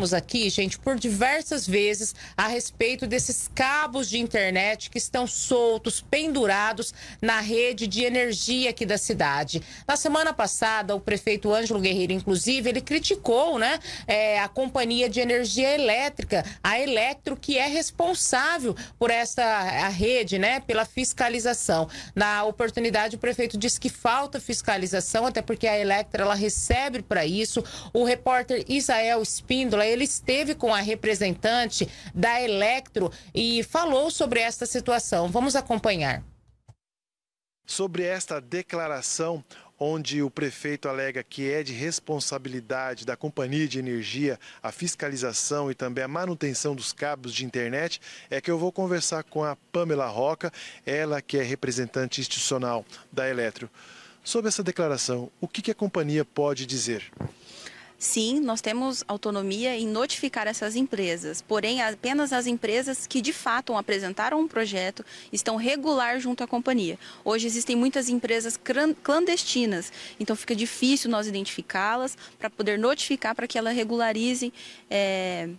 falamos aqui, gente, por diversas vezes a respeito desses cabos de internet que estão soltos, pendurados na rede de energia aqui da cidade. Na semana passada, o prefeito Ângelo Guerreiro, inclusive, ele criticou né, é, a companhia de energia elétrica, a Electro, que é responsável por essa rede, né, pela fiscalização. Na oportunidade, o prefeito disse que falta fiscalização, até porque a Electro ela recebe para isso. O repórter Israel Espíndola ele esteve com a representante da Electro e falou sobre esta situação. Vamos acompanhar. Sobre esta declaração, onde o prefeito alega que é de responsabilidade da companhia de energia a fiscalização e também a manutenção dos cabos de internet, é que eu vou conversar com a Pamela Roca, ela que é representante institucional da Eletro. Sobre essa declaração, o que a companhia pode dizer? Sim, nós temos autonomia em notificar essas empresas, porém apenas as empresas que de fato apresentaram um projeto estão regular junto à companhia. Hoje existem muitas empresas clandestinas, então fica difícil nós identificá-las para poder notificar para que elas regularizem é,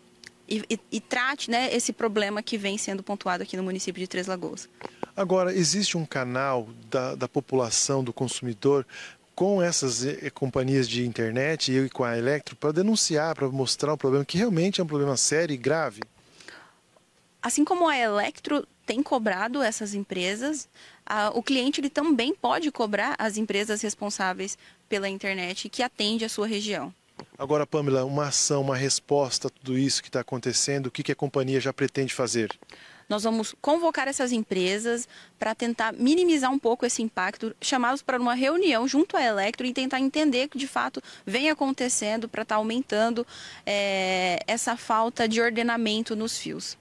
e, e, e, trate né, esse problema que vem sendo pontuado aqui no município de Três Lagoas. Agora, existe um canal da, da população, do consumidor, com essas eh, eh, companhias de internet, e com a Electro, para denunciar, para mostrar um problema que realmente é um problema sério e grave? Assim como a Electro tem cobrado essas empresas, a, o cliente ele também pode cobrar as empresas responsáveis pela internet que atende a sua região. Agora, Pamela, uma ação, uma resposta a tudo isso que está acontecendo, o que, que a companhia já pretende fazer? Nós vamos convocar essas empresas para tentar minimizar um pouco esse impacto, chamá-los para uma reunião junto à Electro e tentar entender que de fato vem acontecendo para estar tá aumentando é, essa falta de ordenamento nos fios.